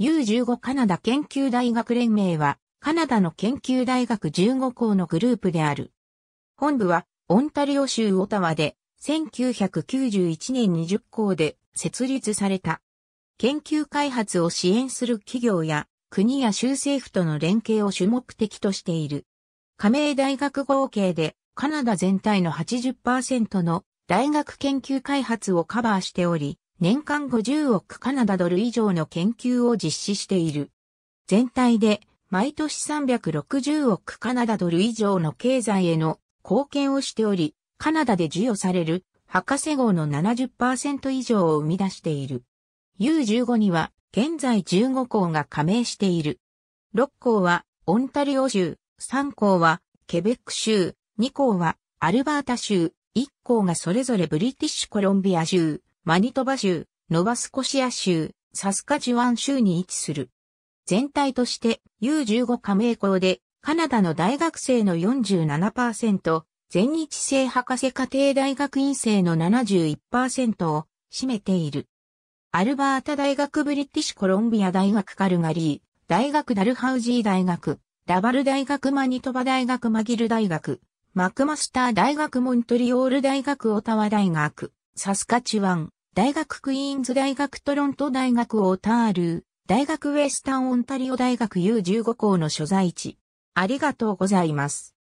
U15 カナダ研究大学連盟は、カナダの研究大学15校のグループである。本部は、オンタリオ州オタワで、1991年2 0校で設立された。研究開発を支援する企業や、国や州政府との連携を主目的としている。加盟大学合計で、カナダ全体の80%の大学研究開発をカバーしており、年間50億カナダドル以上の研究を実施している。全体で毎年360億カナダドル以上の経済への貢献をしており、カナダで授与される博士号の70%以上を生み出している。U15 には現在15校が加盟している。6校はオンタリオ州、3校はケベック州、2校はアルバータ州、1校がそれぞれブリティッシュコロンビア州、マニトバ州、ノバスコシア州、サスカジュワン州に位置する。全体として U15 加盟校でカナダの大学生の47%、全日制博士課程大学院生の71%を占めている。アルバータ大学ブリティッシュコロンビア大学カルガリー、大学ダルハウジー大学、ラバル大学マニトバ大学マギル大学、マクマスター大学モントリオール大学オタワ大学。サスカチワン、大学クイーンズ大学トロント大学オータールー、大学ウェスタンオンタリオ大学 U15 校の所在地。ありがとうございます。